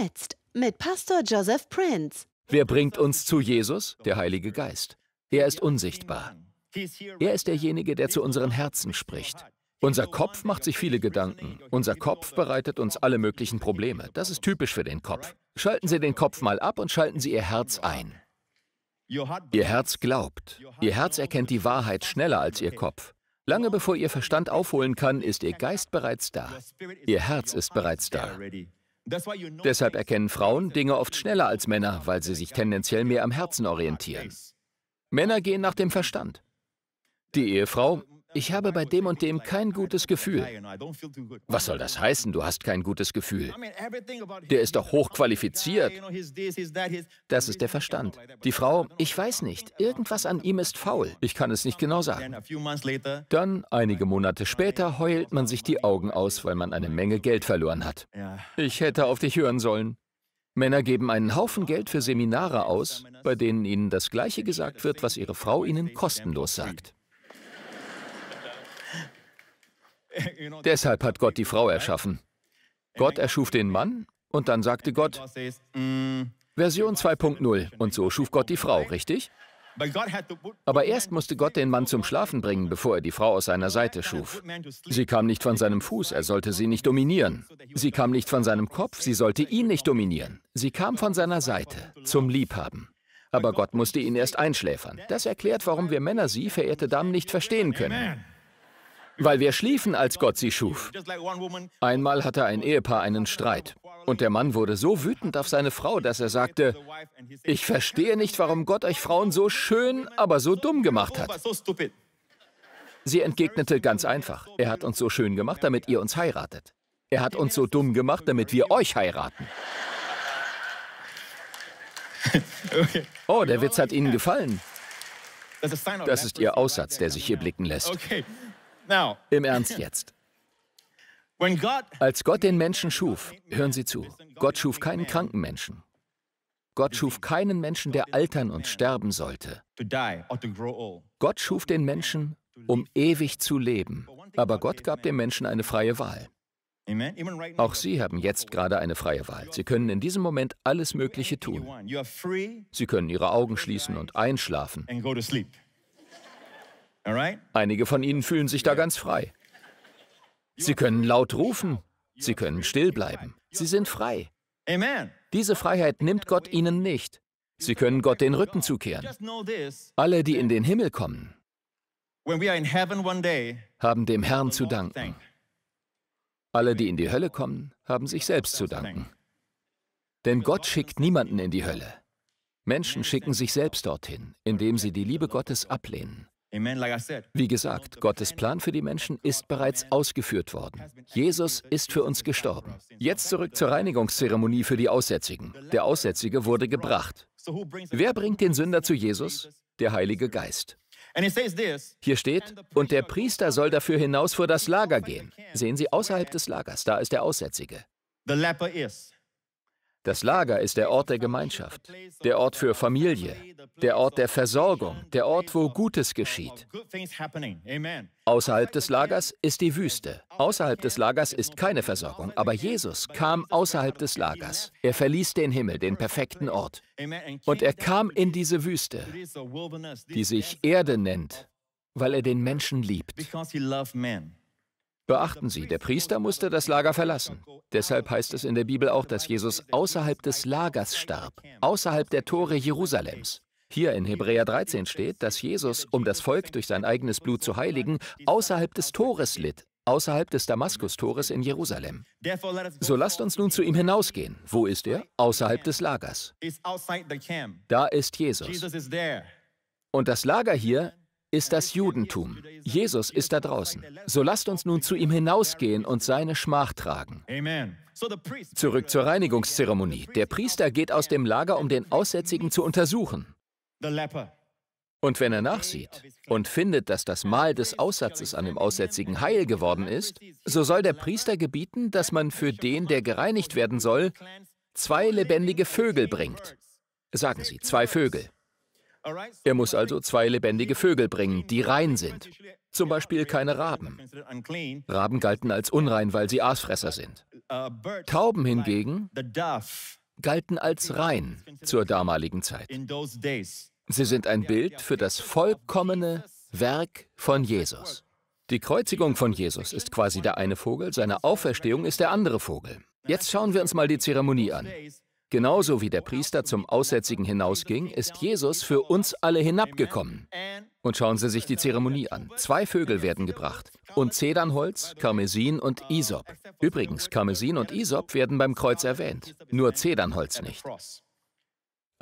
Jetzt mit Pastor Joseph Prince. Wer bringt uns zu Jesus? Der Heilige Geist. Er ist unsichtbar. Er ist derjenige, der zu unseren Herzen spricht. Unser Kopf macht sich viele Gedanken. Unser Kopf bereitet uns alle möglichen Probleme. Das ist typisch für den Kopf. Schalten Sie den Kopf mal ab und schalten Sie Ihr Herz ein. Ihr Herz glaubt. Ihr Herz erkennt die Wahrheit schneller als Ihr Kopf. Lange bevor Ihr Verstand aufholen kann, ist Ihr Geist bereits da. Ihr Herz ist bereits da. Deshalb erkennen Frauen Dinge oft schneller als Männer, weil sie sich tendenziell mehr am Herzen orientieren. Männer gehen nach dem Verstand. Die Ehefrau ich habe bei dem und dem kein gutes Gefühl. Was soll das heißen, du hast kein gutes Gefühl? Der ist doch hochqualifiziert. Das ist der Verstand. Die Frau, ich weiß nicht, irgendwas an ihm ist faul. Ich kann es nicht genau sagen. Dann, einige Monate später, heult man sich die Augen aus, weil man eine Menge Geld verloren hat. Ich hätte auf dich hören sollen. Männer geben einen Haufen Geld für Seminare aus, bei denen ihnen das Gleiche gesagt wird, was ihre Frau ihnen kostenlos sagt. Deshalb hat Gott die Frau erschaffen. Gott erschuf den Mann und dann sagte Gott, Version 2.0 und so schuf Gott die Frau, richtig? Aber erst musste Gott den Mann zum Schlafen bringen, bevor er die Frau aus seiner Seite schuf. Sie kam nicht von seinem Fuß, er sollte sie nicht dominieren. Sie kam nicht von seinem Kopf, sie sollte ihn nicht dominieren. Sie kam von seiner Seite, zum Liebhaben. Aber Gott musste ihn erst einschläfern. Das erklärt, warum wir Männer sie, verehrte Damen, nicht verstehen können. Weil wir schliefen, als Gott sie schuf. Einmal hatte ein Ehepaar einen Streit. Und der Mann wurde so wütend auf seine Frau, dass er sagte, ich verstehe nicht, warum Gott euch Frauen so schön, aber so dumm gemacht hat. Sie entgegnete ganz einfach, er hat uns so schön gemacht, damit ihr uns heiratet. Er hat uns so dumm gemacht, damit wir euch heiraten. Oh, der Witz hat Ihnen gefallen. Das ist Ihr Aussatz, der sich hier blicken lässt. Im Ernst jetzt. Als Gott den Menschen schuf, hören Sie zu, Gott schuf keinen kranken Menschen. Gott schuf keinen Menschen, der altern und sterben sollte. Gott schuf den Menschen, um ewig zu leben. Aber Gott gab dem Menschen eine freie Wahl. Auch Sie haben jetzt gerade eine freie Wahl. Sie können in diesem Moment alles Mögliche tun. Sie können Ihre Augen schließen und einschlafen. Einige von ihnen fühlen sich da ganz frei. Sie können laut rufen, sie können still bleiben, sie sind frei. Diese Freiheit nimmt Gott ihnen nicht. Sie können Gott den Rücken zukehren. Alle, die in den Himmel kommen, haben dem Herrn zu danken. Alle, die in die Hölle kommen, haben sich selbst zu danken. Denn Gott schickt niemanden in die Hölle. Menschen schicken sich selbst dorthin, indem sie die Liebe Gottes ablehnen. Wie gesagt, Gottes Plan für die Menschen ist bereits ausgeführt worden. Jesus ist für uns gestorben. Jetzt zurück zur Reinigungszeremonie für die Aussätzigen. Der Aussätzige wurde gebracht. Wer bringt den Sünder zu Jesus? Der Heilige Geist. Hier steht, und der Priester soll dafür hinaus vor das Lager gehen. Sehen Sie, außerhalb des Lagers, da ist der Aussätzige. Das Lager ist der Ort der Gemeinschaft, der Ort für Familie, der Ort der Versorgung, der Ort, wo Gutes geschieht. Außerhalb des Lagers ist die Wüste. Außerhalb des Lagers ist keine Versorgung, aber Jesus kam außerhalb des Lagers. Er verließ den Himmel, den perfekten Ort. Und er kam in diese Wüste, die sich Erde nennt, weil er den Menschen liebt. Beachten Sie, der Priester musste das Lager verlassen. Deshalb heißt es in der Bibel auch, dass Jesus außerhalb des Lagers starb, außerhalb der Tore Jerusalems. Hier in Hebräer 13 steht, dass Jesus, um das Volk durch sein eigenes Blut zu heiligen, außerhalb des Tores litt, außerhalb des Damaskustores in Jerusalem. So lasst uns nun zu ihm hinausgehen. Wo ist er? Außerhalb des Lagers. Da ist Jesus. Und das Lager hier ist das Judentum. Jesus ist da draußen. So lasst uns nun zu ihm hinausgehen und seine Schmach tragen. Zurück zur Reinigungszeremonie. Der Priester geht aus dem Lager, um den Aussätzigen zu untersuchen. Und wenn er nachsieht und findet, dass das Mal des Aussatzes an dem Aussätzigen heil geworden ist, so soll der Priester gebieten, dass man für den, der gereinigt werden soll, zwei lebendige Vögel bringt. Sagen Sie, zwei Vögel. Er muss also zwei lebendige Vögel bringen, die rein sind. Zum Beispiel keine Raben. Raben galten als unrein, weil sie Aasfresser sind. Tauben hingegen galten als rein zur damaligen Zeit. Sie sind ein Bild für das vollkommene Werk von Jesus. Die Kreuzigung von Jesus ist quasi der eine Vogel, seine Auferstehung ist der andere Vogel. Jetzt schauen wir uns mal die Zeremonie an. Genauso wie der Priester zum Aussätzigen hinausging, ist Jesus für uns alle hinabgekommen. Und schauen Sie sich die Zeremonie an. Zwei Vögel werden gebracht. Und Zedernholz, Karmesin und Isop. Übrigens, Karmesin und Isop werden beim Kreuz erwähnt, nur Zedernholz nicht.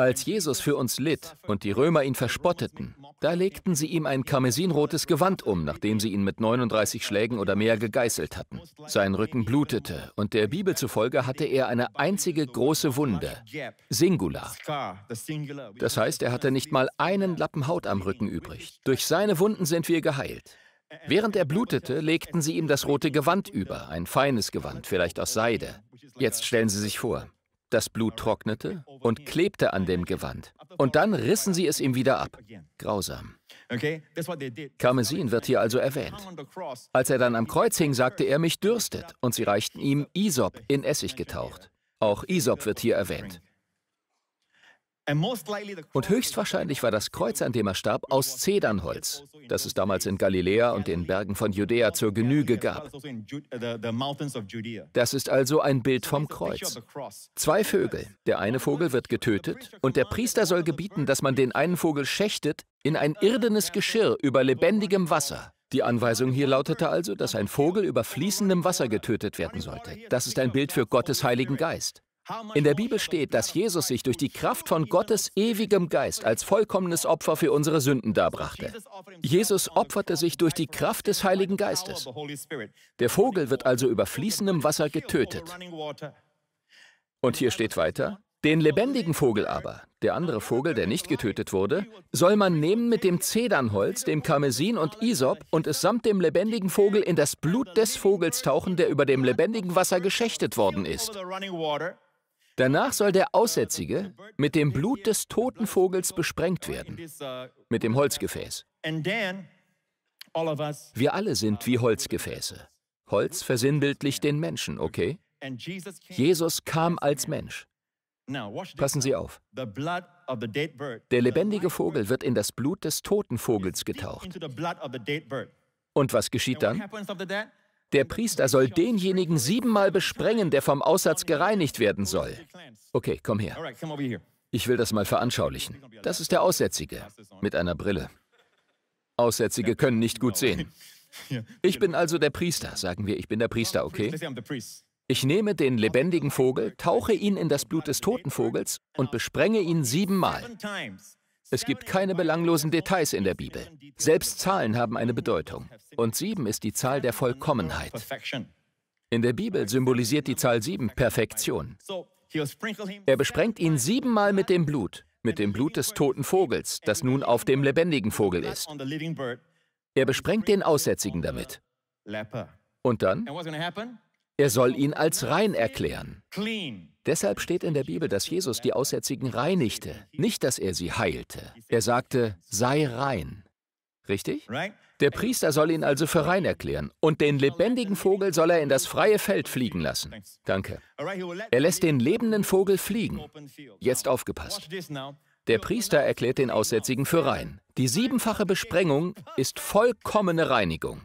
Als Jesus für uns litt und die Römer ihn verspotteten, da legten sie ihm ein karmesinrotes Gewand um, nachdem sie ihn mit 39 Schlägen oder mehr gegeißelt hatten. Sein Rücken blutete und der Bibel zufolge hatte er eine einzige große Wunde, Singular. Das heißt, er hatte nicht mal einen Lappen Haut am Rücken übrig. Durch seine Wunden sind wir geheilt. Während er blutete, legten sie ihm das rote Gewand über, ein feines Gewand, vielleicht aus Seide. Jetzt stellen Sie sich vor, das Blut trocknete und klebte an dem Gewand. Und dann rissen sie es ihm wieder ab. Grausam. Karmesin wird hier also erwähnt. Als er dann am Kreuz hing, sagte er, mich dürstet, und sie reichten ihm Isop in Essig getaucht. Auch Isop wird hier erwähnt. Und höchstwahrscheinlich war das Kreuz, an dem er starb, aus Zedernholz, das es damals in Galiläa und den Bergen von Judäa zur Genüge gab. Also uh, das ist also ein Bild vom Kreuz. Zwei Vögel. Der eine Vogel wird getötet und der Priester soll gebieten, dass man den einen Vogel schächtet in ein irdenes Geschirr über lebendigem Wasser. Die Anweisung hier lautete also, dass ein Vogel über fließendem Wasser getötet werden sollte. Das ist ein Bild für Gottes Heiligen Geist. In der Bibel steht, dass Jesus sich durch die Kraft von Gottes ewigem Geist als vollkommenes Opfer für unsere Sünden darbrachte. Jesus opferte sich durch die Kraft des Heiligen Geistes. Der Vogel wird also über fließendem Wasser getötet. Und hier steht weiter, den lebendigen Vogel aber, der andere Vogel, der nicht getötet wurde, soll man nehmen mit dem Zedernholz, dem Karmesin und Isop und es samt dem lebendigen Vogel in das Blut des Vogels tauchen, der über dem lebendigen Wasser geschächtet worden ist. Danach soll der Aussätzige mit dem Blut des toten Vogels besprengt werden, mit dem Holzgefäß. Wir alle sind wie Holzgefäße. Holz versinnbildlicht den Menschen, okay? Jesus kam als Mensch. Passen Sie auf. Der lebendige Vogel wird in das Blut des toten Vogels getaucht. Und was geschieht dann? Der Priester soll denjenigen siebenmal besprengen, der vom Aussatz gereinigt werden soll. Okay, komm her. Ich will das mal veranschaulichen. Das ist der Aussätzige mit einer Brille. Aussätzige können nicht gut sehen. Ich bin also der Priester, sagen wir, ich bin der Priester, okay? Ich nehme den lebendigen Vogel, tauche ihn in das Blut des toten Vogels und besprenge ihn siebenmal. Es gibt keine belanglosen Details in der Bibel. Selbst Zahlen haben eine Bedeutung. Und sieben ist die Zahl der Vollkommenheit. In der Bibel symbolisiert die Zahl sieben Perfektion. Er besprengt ihn siebenmal mit dem Blut, mit dem Blut des toten Vogels, das nun auf dem lebendigen Vogel ist. Er besprengt den Aussätzigen damit. Und dann? Er soll ihn als rein erklären. Deshalb steht in der Bibel, dass Jesus die Aussätzigen reinigte, nicht dass er sie heilte. Er sagte, sei rein. Richtig? Der Priester soll ihn also für rein erklären und den lebendigen Vogel soll er in das freie Feld fliegen lassen. Danke. Er lässt den lebenden Vogel fliegen. Jetzt aufgepasst. Der Priester erklärt den Aussätzigen für rein. Die siebenfache Besprengung ist vollkommene Reinigung.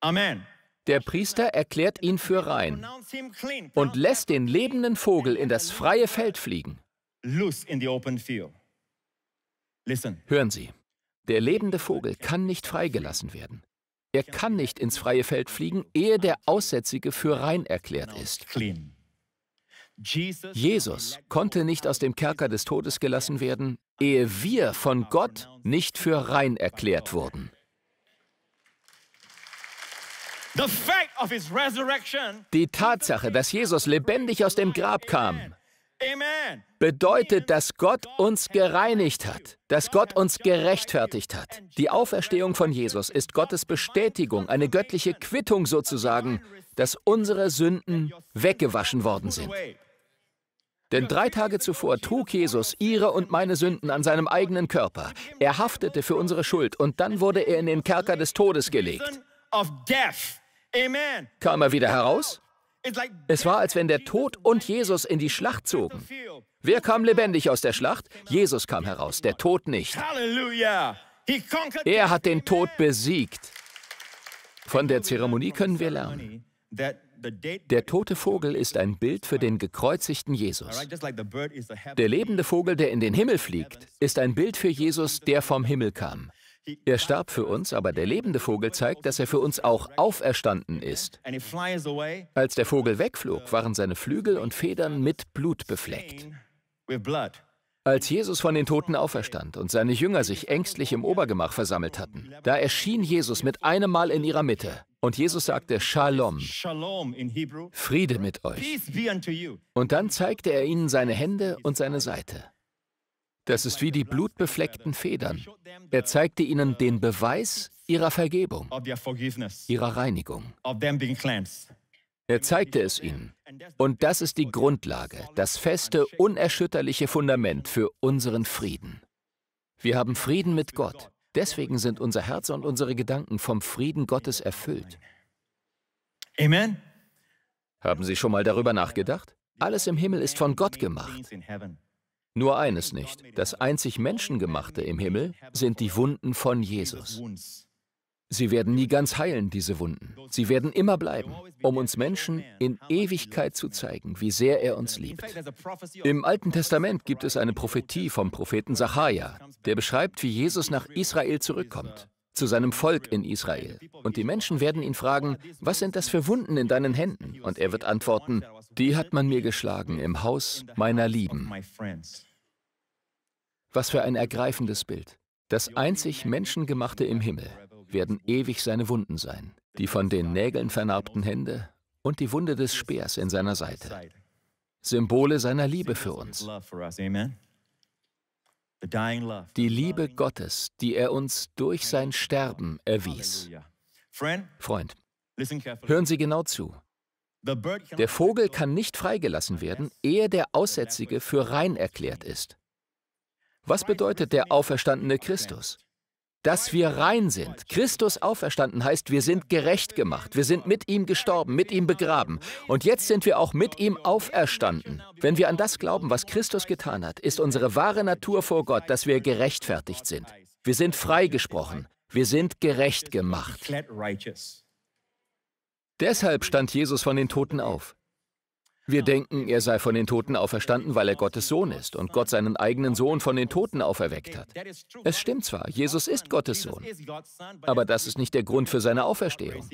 Amen. Der Priester erklärt ihn für rein und lässt den lebenden Vogel in das freie Feld fliegen. Hören Sie, der lebende Vogel kann nicht freigelassen werden. Er kann nicht ins freie Feld fliegen, ehe der Aussätzige für rein erklärt ist. Jesus konnte nicht aus dem Kerker des Todes gelassen werden, ehe wir von Gott nicht für rein erklärt wurden. Die Tatsache, dass Jesus lebendig aus dem Grab kam, bedeutet, dass Gott uns gereinigt hat, dass Gott uns gerechtfertigt hat. Die Auferstehung von Jesus ist Gottes Bestätigung, eine göttliche Quittung sozusagen, dass unsere Sünden weggewaschen worden sind. Denn drei Tage zuvor trug Jesus ihre und meine Sünden an seinem eigenen Körper. Er haftete für unsere Schuld und dann wurde er in den Kerker des Todes gelegt. Kam er wieder heraus? Es war, als wenn der Tod und Jesus in die Schlacht zogen. Wer kam lebendig aus der Schlacht? Jesus kam heraus, der Tod nicht. Er hat den Tod besiegt. Von der Zeremonie können wir lernen. Der tote Vogel ist ein Bild für den gekreuzigten Jesus. Der lebende Vogel, der in den Himmel fliegt, ist ein Bild für Jesus, der vom Himmel kam. Er starb für uns, aber der lebende Vogel zeigt, dass er für uns auch auferstanden ist. Als der Vogel wegflog, waren seine Flügel und Federn mit Blut befleckt. Als Jesus von den Toten auferstand und seine Jünger sich ängstlich im Obergemach versammelt hatten, da erschien Jesus mit einem Mal in ihrer Mitte. Und Jesus sagte, Shalom, Friede mit euch. Und dann zeigte er ihnen seine Hände und seine Seite. Das ist wie die blutbefleckten Federn. Er zeigte ihnen den Beweis ihrer Vergebung, ihrer Reinigung. Er zeigte es ihnen. Und das ist die Grundlage, das feste, unerschütterliche Fundament für unseren Frieden. Wir haben Frieden mit Gott. Deswegen sind unser Herz und unsere Gedanken vom Frieden Gottes erfüllt. Amen. Haben Sie schon mal darüber nachgedacht? Alles im Himmel ist von Gott gemacht. Nur eines nicht, das einzig Menschengemachte im Himmel sind die Wunden von Jesus. Sie werden nie ganz heilen, diese Wunden. Sie werden immer bleiben, um uns Menschen in Ewigkeit zu zeigen, wie sehr er uns liebt. Im Alten Testament gibt es eine Prophetie vom Propheten Sacharja, der beschreibt, wie Jesus nach Israel zurückkommt zu seinem Volk in Israel. Und die Menschen werden ihn fragen, was sind das für Wunden in deinen Händen? Und er wird antworten, die hat man mir geschlagen im Haus meiner Lieben. Was für ein ergreifendes Bild. Das einzig Menschengemachte im Himmel werden ewig seine Wunden sein, die von den Nägeln vernarbten Hände und die Wunde des Speers in seiner Seite. Symbole seiner Liebe für uns. Amen die Liebe Gottes, die er uns durch sein Sterben erwies. Freund, hören Sie genau zu. Der Vogel kann nicht freigelassen werden, ehe der Aussätzige für rein erklärt ist. Was bedeutet der auferstandene Christus? dass wir rein sind. Christus auferstanden heißt, wir sind gerecht gemacht, wir sind mit ihm gestorben, mit ihm begraben und jetzt sind wir auch mit ihm auferstanden. Wenn wir an das glauben, was Christus getan hat, ist unsere wahre Natur vor Gott, dass wir gerechtfertigt sind. Wir sind freigesprochen, wir sind gerecht gemacht. Deshalb stand Jesus von den Toten auf. Wir denken, er sei von den Toten auferstanden, weil er Gottes Sohn ist und Gott seinen eigenen Sohn von den Toten auferweckt hat. Es stimmt zwar, Jesus ist Gottes Sohn, aber das ist nicht der Grund für seine Auferstehung.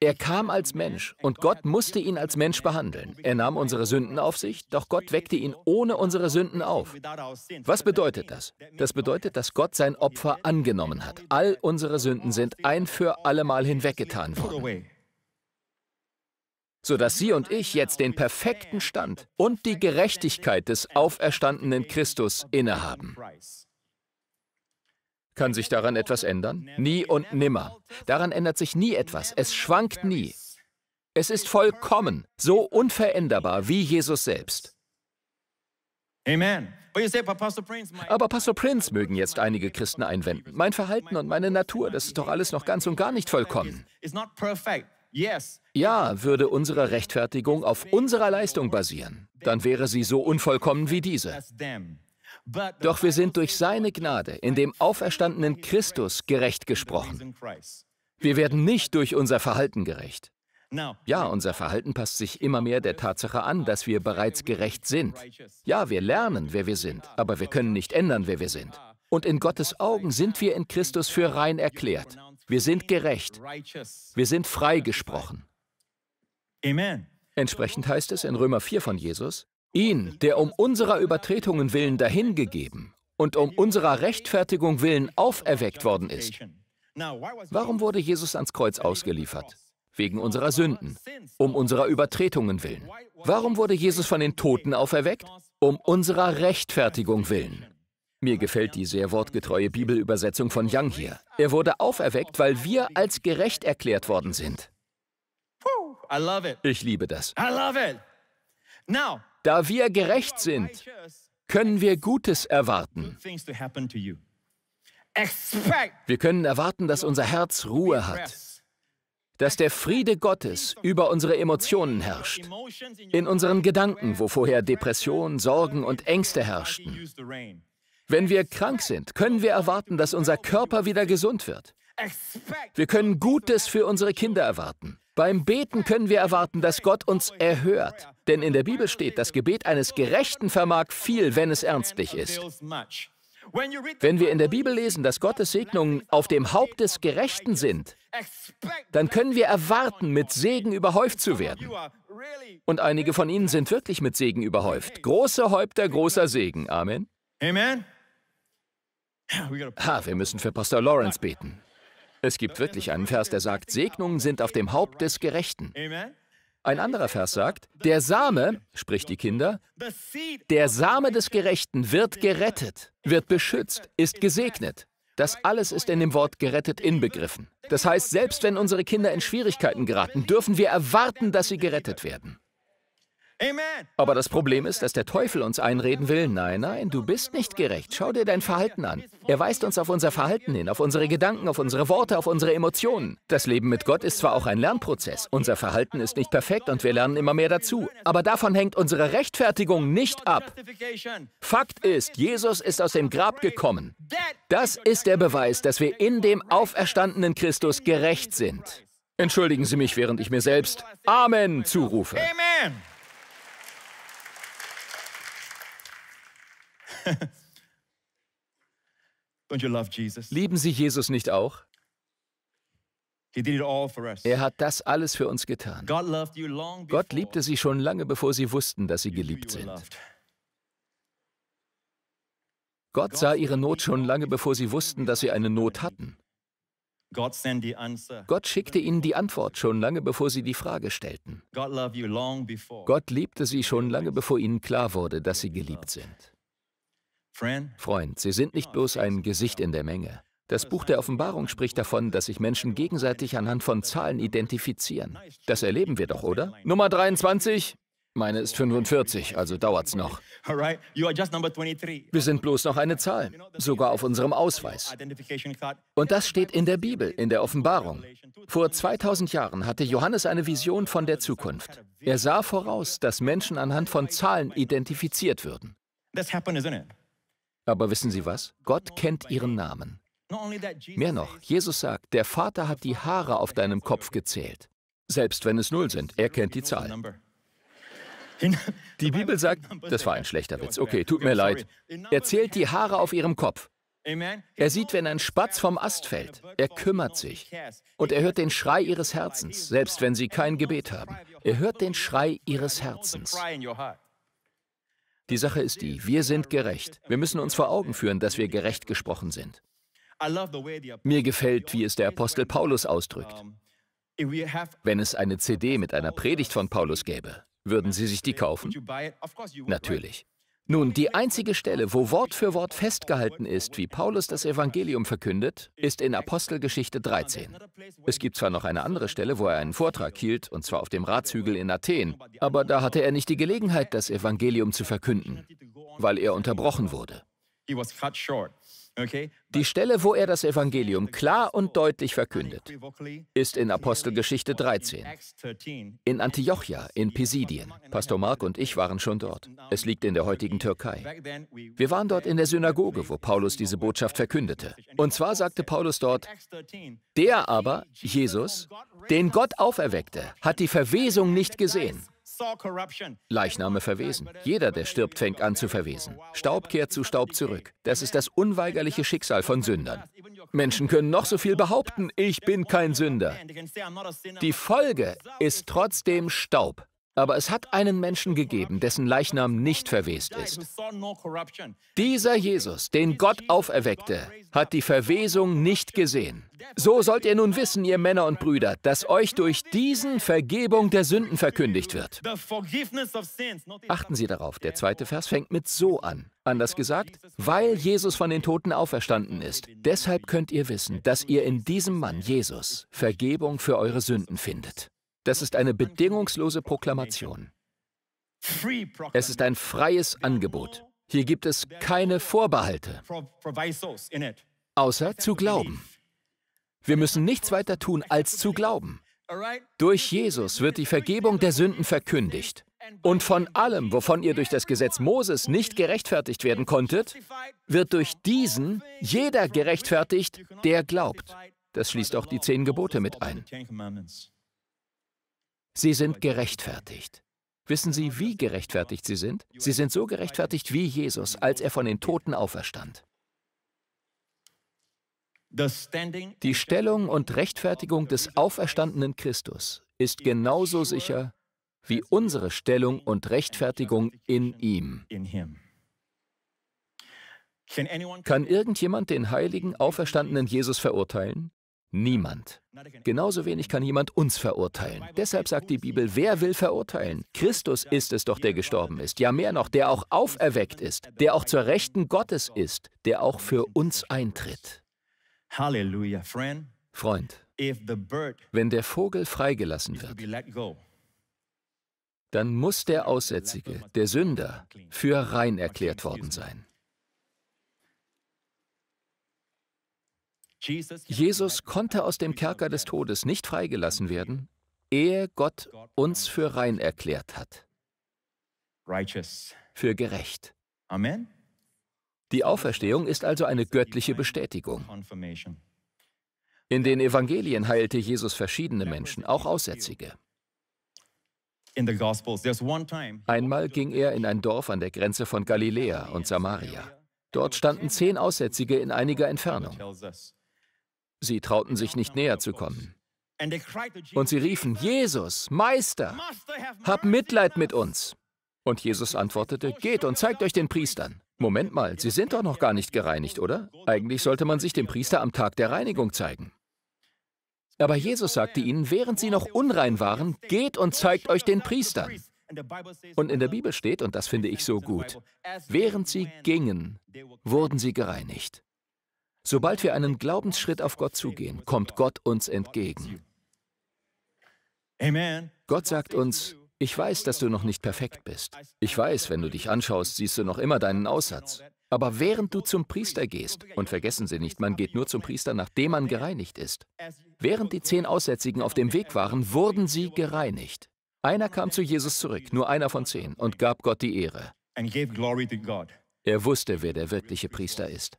Er kam als Mensch und Gott musste ihn als Mensch behandeln. Er nahm unsere Sünden auf sich, doch Gott weckte ihn ohne unsere Sünden auf. Was bedeutet das? Das bedeutet, dass Gott sein Opfer angenommen hat. All unsere Sünden sind ein für allemal hinweggetan worden sodass Sie und ich jetzt den perfekten Stand und die Gerechtigkeit des auferstandenen Christus innehaben. Kann sich daran etwas ändern? Nie und nimmer. Daran ändert sich nie etwas. Es schwankt nie. Es ist vollkommen, so unveränderbar wie Jesus selbst. Amen. Aber Pastor Prince mögen jetzt einige Christen einwenden. Mein Verhalten und meine Natur, das ist doch alles noch ganz und gar nicht vollkommen. Ja, würde unsere Rechtfertigung auf unserer Leistung basieren, dann wäre sie so unvollkommen wie diese. Doch wir sind durch seine Gnade in dem auferstandenen Christus gerecht gesprochen. Wir werden nicht durch unser Verhalten gerecht. Ja, unser Verhalten passt sich immer mehr der Tatsache an, dass wir bereits gerecht sind. Ja, wir lernen, wer wir sind, aber wir können nicht ändern, wer wir sind. Und in Gottes Augen sind wir in Christus für rein erklärt. Wir sind gerecht. Wir sind freigesprochen. Entsprechend heißt es in Römer 4 von Jesus, ihn, der um unserer Übertretungen willen dahingegeben und um unserer Rechtfertigung willen auferweckt worden ist. Warum wurde Jesus ans Kreuz ausgeliefert? Wegen unserer Sünden, um unserer Übertretungen willen. Warum wurde Jesus von den Toten auferweckt? Um unserer Rechtfertigung willen. Mir gefällt die sehr wortgetreue Bibelübersetzung von Young hier. Er wurde auferweckt, weil wir als gerecht erklärt worden sind. Ich liebe das. Da wir gerecht sind, können wir Gutes erwarten. Wir können erwarten, dass unser Herz Ruhe hat, dass der Friede Gottes über unsere Emotionen herrscht, in unseren Gedanken, wo vorher Depression, Sorgen und Ängste herrschten. Wenn wir krank sind, können wir erwarten, dass unser Körper wieder gesund wird. Wir können Gutes für unsere Kinder erwarten. Beim Beten können wir erwarten, dass Gott uns erhört. Denn in der Bibel steht, das Gebet eines Gerechten vermag viel, wenn es ernstlich ist. Wenn wir in der Bibel lesen, dass Gottes Segnungen auf dem Haupt des Gerechten sind, dann können wir erwarten, mit Segen überhäuft zu werden. Und einige von ihnen sind wirklich mit Segen überhäuft. Große Häupter, großer Segen. Amen. Amen. Ha, wir müssen für Pastor Lawrence beten. Es gibt wirklich einen Vers, der sagt, Segnungen sind auf dem Haupt des Gerechten. Ein anderer Vers sagt, der Same, spricht die Kinder, der Same des Gerechten wird gerettet, wird beschützt, ist gesegnet. Das alles ist in dem Wort gerettet inbegriffen. Das heißt, selbst wenn unsere Kinder in Schwierigkeiten geraten, dürfen wir erwarten, dass sie gerettet werden. Aber das Problem ist, dass der Teufel uns einreden will, nein, nein, du bist nicht gerecht. Schau dir dein Verhalten an. Er weist uns auf unser Verhalten hin, auf unsere Gedanken, auf unsere Worte, auf unsere Emotionen. Das Leben mit Gott ist zwar auch ein Lernprozess, unser Verhalten ist nicht perfekt und wir lernen immer mehr dazu. Aber davon hängt unsere Rechtfertigung nicht ab. Fakt ist, Jesus ist aus dem Grab gekommen. Das ist der Beweis, dass wir in dem auferstandenen Christus gerecht sind. Entschuldigen Sie mich, während ich mir selbst Amen zurufe. Amen. Lieben Sie Jesus nicht auch? Er hat das alles für uns getan. Gott liebte sie schon lange, bevor sie wussten, dass sie geliebt sind. Gott sah ihre Not schon lange, bevor sie wussten, dass sie eine Not hatten. Gott schickte ihnen die Antwort schon lange, bevor sie die Frage stellten. Gott liebte sie schon lange, bevor ihnen klar wurde, dass sie geliebt sind. Freund, sie sind nicht bloß ein Gesicht in der Menge. Das Buch der Offenbarung spricht davon, dass sich Menschen gegenseitig anhand von Zahlen identifizieren. Das erleben wir doch, oder? Nummer 23? Meine ist 45, also dauert's noch. Wir sind bloß noch eine Zahl, sogar auf unserem Ausweis. Und das steht in der Bibel, in der Offenbarung. Vor 2000 Jahren hatte Johannes eine Vision von der Zukunft. Er sah voraus, dass Menschen anhand von Zahlen identifiziert würden. Aber wissen Sie was? Gott kennt ihren Namen. Mehr noch, Jesus sagt, der Vater hat die Haare auf deinem Kopf gezählt. Selbst wenn es null sind, er kennt die Zahl. Die Bibel sagt, das war ein schlechter Witz, okay, tut mir leid. Er zählt die Haare auf ihrem Kopf. Er sieht, wenn ein Spatz vom Ast fällt. Er kümmert sich. Und er hört den Schrei ihres Herzens, selbst wenn sie kein Gebet haben. Er hört den Schrei ihres Herzens. Die Sache ist die, wir sind gerecht. Wir müssen uns vor Augen führen, dass wir gerecht gesprochen sind. Mir gefällt, wie es der Apostel Paulus ausdrückt. Wenn es eine CD mit einer Predigt von Paulus gäbe, würden Sie sich die kaufen? Natürlich. Nun, die einzige Stelle, wo Wort für Wort festgehalten ist, wie Paulus das Evangelium verkündet, ist in Apostelgeschichte 13. Es gibt zwar noch eine andere Stelle, wo er einen Vortrag hielt, und zwar auf dem Ratshügel in Athen, aber da hatte er nicht die Gelegenheit, das Evangelium zu verkünden, weil er unterbrochen wurde. Die Stelle, wo er das Evangelium klar und deutlich verkündet, ist in Apostelgeschichte 13, in Antiochia, in Pisidien. Pastor Mark und ich waren schon dort. Es liegt in der heutigen Türkei. Wir waren dort in der Synagoge, wo Paulus diese Botschaft verkündete. Und zwar sagte Paulus dort, der aber, Jesus, den Gott auferweckte, hat die Verwesung nicht gesehen Leichname verwesen. Jeder, der stirbt, fängt an zu verwesen. Staub kehrt zu Staub zurück. Das ist das unweigerliche Schicksal von Sündern. Menschen können noch so viel behaupten, ich bin kein Sünder. Die Folge ist trotzdem Staub. Aber es hat einen Menschen gegeben, dessen Leichnam nicht verwest ist. Dieser Jesus, den Gott auferweckte, hat die Verwesung nicht gesehen. So sollt ihr nun wissen, ihr Männer und Brüder, dass euch durch diesen Vergebung der Sünden verkündigt wird. Achten Sie darauf, der zweite Vers fängt mit so an. Anders gesagt, weil Jesus von den Toten auferstanden ist, deshalb könnt ihr wissen, dass ihr in diesem Mann Jesus Vergebung für eure Sünden findet. Das ist eine bedingungslose Proklamation. Es ist ein freies Angebot. Hier gibt es keine Vorbehalte, außer zu glauben. Wir müssen nichts weiter tun, als zu glauben. Durch Jesus wird die Vergebung der Sünden verkündigt. Und von allem, wovon ihr durch das Gesetz Moses nicht gerechtfertigt werden konntet, wird durch diesen jeder gerechtfertigt, der glaubt. Das schließt auch die zehn Gebote mit ein. Sie sind gerechtfertigt. Wissen Sie, wie gerechtfertigt sie sind? Sie sind so gerechtfertigt wie Jesus, als er von den Toten auferstand. Die Stellung und Rechtfertigung des auferstandenen Christus ist genauso sicher wie unsere Stellung und Rechtfertigung in ihm. Kann irgendjemand den heiligen, auferstandenen Jesus verurteilen? Niemand. Genauso wenig kann jemand uns verurteilen. Deshalb sagt die Bibel, wer will verurteilen? Christus ist es doch, der gestorben ist. Ja, mehr noch, der auch auferweckt ist, der auch zur Rechten Gottes ist, der auch für uns eintritt. Halleluja, Freund. Wenn der Vogel freigelassen wird, dann muss der Aussätzige, der Sünder, für rein erklärt worden sein. Jesus konnte aus dem Kerker des Todes nicht freigelassen werden, ehe Gott uns für rein erklärt hat. Für gerecht. Die Auferstehung ist also eine göttliche Bestätigung. In den Evangelien heilte Jesus verschiedene Menschen, auch Aussätzige. Einmal ging er in ein Dorf an der Grenze von Galiläa und Samaria. Dort standen zehn Aussätzige in einiger Entfernung. Sie trauten sich nicht näher zu kommen. Und sie riefen, Jesus, Meister, hab Mitleid mit uns. Und Jesus antwortete, geht und zeigt euch den Priestern. Moment mal, sie sind doch noch gar nicht gereinigt, oder? Eigentlich sollte man sich dem Priester am Tag der Reinigung zeigen. Aber Jesus sagte ihnen, während sie noch unrein waren, geht und zeigt euch den Priestern. Und in der Bibel steht, und das finde ich so gut, während sie gingen, wurden sie gereinigt. Sobald wir einen Glaubensschritt auf Gott zugehen, kommt Gott uns entgegen. Gott sagt uns, ich weiß, dass du noch nicht perfekt bist. Ich weiß, wenn du dich anschaust, siehst du noch immer deinen Aussatz. Aber während du zum Priester gehst, und vergessen Sie nicht, man geht nur zum Priester, nachdem man gereinigt ist, während die zehn Aussätzigen auf dem Weg waren, wurden sie gereinigt. Einer kam zu Jesus zurück, nur einer von zehn, und gab Gott die Ehre. Er wusste, wer der wirkliche Priester ist.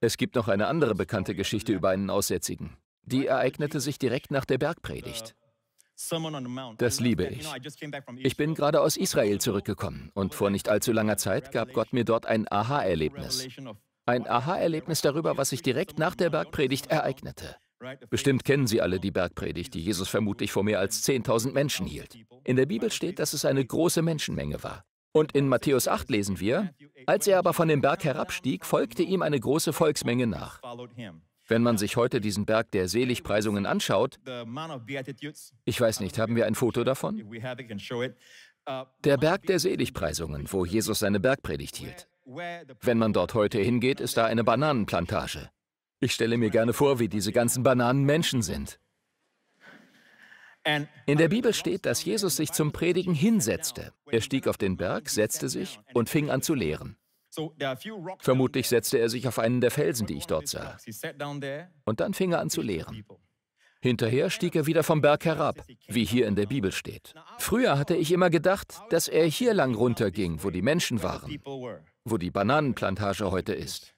Es gibt noch eine andere bekannte Geschichte über einen Aussätzigen. Die ereignete sich direkt nach der Bergpredigt. Uh, das liebe ich. Ich bin gerade aus Israel zurückgekommen und vor nicht allzu langer Zeit gab Gott mir dort ein Aha-Erlebnis. Ein Aha-Erlebnis darüber, was sich direkt nach der Bergpredigt ereignete. Bestimmt kennen Sie alle die Bergpredigt, die Jesus vermutlich vor mehr als 10.000 Menschen hielt. In der Bibel steht, dass es eine große Menschenmenge war. Und in Matthäus 8 lesen wir, als er aber von dem Berg herabstieg, folgte ihm eine große Volksmenge nach. Wenn man sich heute diesen Berg der Seligpreisungen anschaut, ich weiß nicht, haben wir ein Foto davon? Der Berg der Seligpreisungen, wo Jesus seine Bergpredigt hielt. Wenn man dort heute hingeht, ist da eine Bananenplantage. Ich stelle mir gerne vor, wie diese ganzen Bananen Menschen sind. In der Bibel steht, dass Jesus sich zum Predigen hinsetzte. Er stieg auf den Berg, setzte sich und fing an zu lehren. Vermutlich setzte er sich auf einen der Felsen, die ich dort sah. Und dann fing er an zu lehren. Hinterher stieg er wieder vom Berg herab, wie hier in der Bibel steht. Früher hatte ich immer gedacht, dass er hier lang runterging, wo die Menschen waren, wo die Bananenplantage heute ist.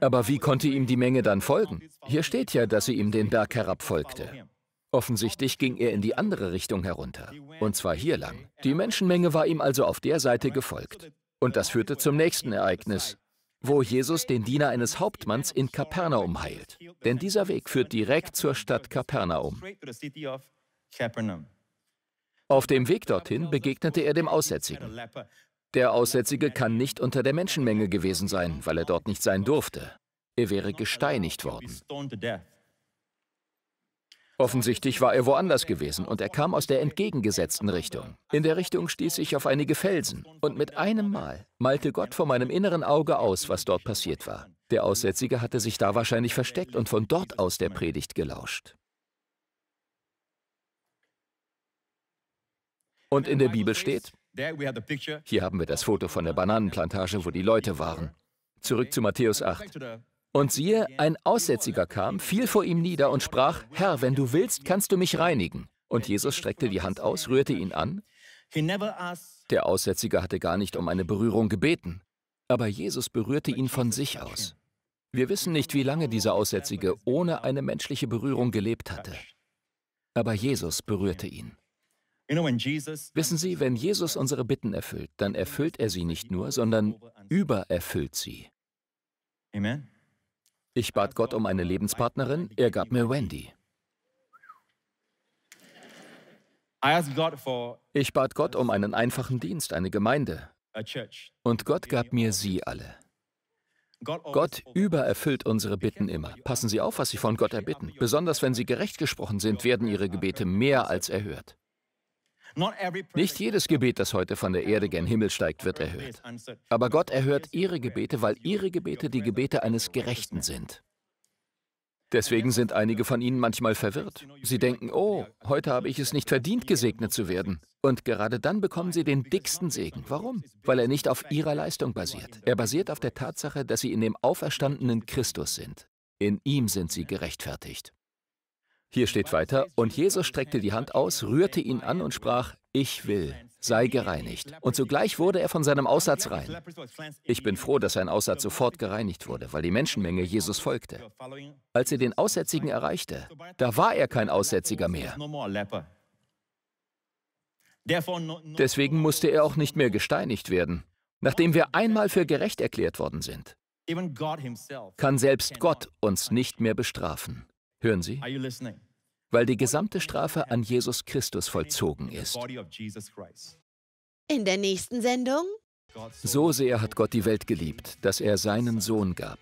Aber wie konnte ihm die Menge dann folgen? Hier steht ja, dass sie ihm den Berg herab folgte. Offensichtlich ging er in die andere Richtung herunter, und zwar hier lang. Die Menschenmenge war ihm also auf der Seite gefolgt. Und das führte zum nächsten Ereignis, wo Jesus den Diener eines Hauptmanns in Kapernaum heilt. Denn dieser Weg führt direkt zur Stadt Kapernaum. Auf dem Weg dorthin begegnete er dem Aussätzigen. Der Aussätzige kann nicht unter der Menschenmenge gewesen sein, weil er dort nicht sein durfte. Er wäre gesteinigt worden. Offensichtlich war er woanders gewesen und er kam aus der entgegengesetzten Richtung. In der Richtung stieß ich auf einige Felsen und mit einem Mal malte Gott vor meinem inneren Auge aus, was dort passiert war. Der Aussätzige hatte sich da wahrscheinlich versteckt und von dort aus der Predigt gelauscht. Und in der Bibel steht, hier haben wir das Foto von der Bananenplantage, wo die Leute waren. Zurück zu Matthäus 8. Und siehe, ein Aussätziger kam, fiel vor ihm nieder und sprach, Herr, wenn du willst, kannst du mich reinigen. Und Jesus streckte die Hand aus, rührte ihn an. Der Aussätzige hatte gar nicht um eine Berührung gebeten, aber Jesus berührte ihn von sich aus. Wir wissen nicht, wie lange dieser Aussätzige ohne eine menschliche Berührung gelebt hatte, aber Jesus berührte ihn. Wissen Sie, wenn Jesus unsere Bitten erfüllt, dann erfüllt er sie nicht nur, sondern übererfüllt sie. Amen. Ich bat Gott um eine Lebenspartnerin, er gab mir Wendy. Ich bat Gott um einen einfachen Dienst, eine Gemeinde. Und Gott gab mir sie alle. Gott übererfüllt unsere Bitten immer. Passen Sie auf, was Sie von Gott erbitten. Besonders wenn Sie gerecht gesprochen sind, werden Ihre Gebete mehr als erhört. Nicht jedes Gebet, das heute von der Erde gen Himmel steigt, wird erhört. Aber Gott erhört ihre Gebete, weil ihre Gebete die Gebete eines Gerechten sind. Deswegen sind einige von ihnen manchmal verwirrt. Sie denken, oh, heute habe ich es nicht verdient, gesegnet zu werden. Und gerade dann bekommen sie den dicksten Segen. Warum? Weil er nicht auf ihrer Leistung basiert. Er basiert auf der Tatsache, dass sie in dem auferstandenen Christus sind. In ihm sind sie gerechtfertigt. Hier steht weiter, und Jesus streckte die Hand aus, rührte ihn an und sprach, ich will, sei gereinigt. Und sogleich wurde er von seinem Aussatz rein. Ich bin froh, dass sein Aussatz sofort gereinigt wurde, weil die Menschenmenge Jesus folgte. Als er den Aussätzigen erreichte, da war er kein Aussätziger mehr. Deswegen musste er auch nicht mehr gesteinigt werden, nachdem wir einmal für gerecht erklärt worden sind. Kann selbst Gott uns nicht mehr bestrafen. Hören Sie? Weil die gesamte Strafe an Jesus Christus vollzogen ist. In der nächsten Sendung? So sehr hat Gott die Welt geliebt, dass er seinen Sohn gab.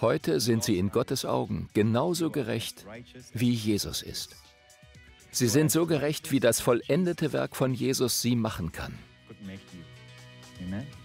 Heute sind sie in Gottes Augen genauso gerecht, wie Jesus ist. Sie sind so gerecht, wie das vollendete Werk von Jesus sie machen kann. Amen.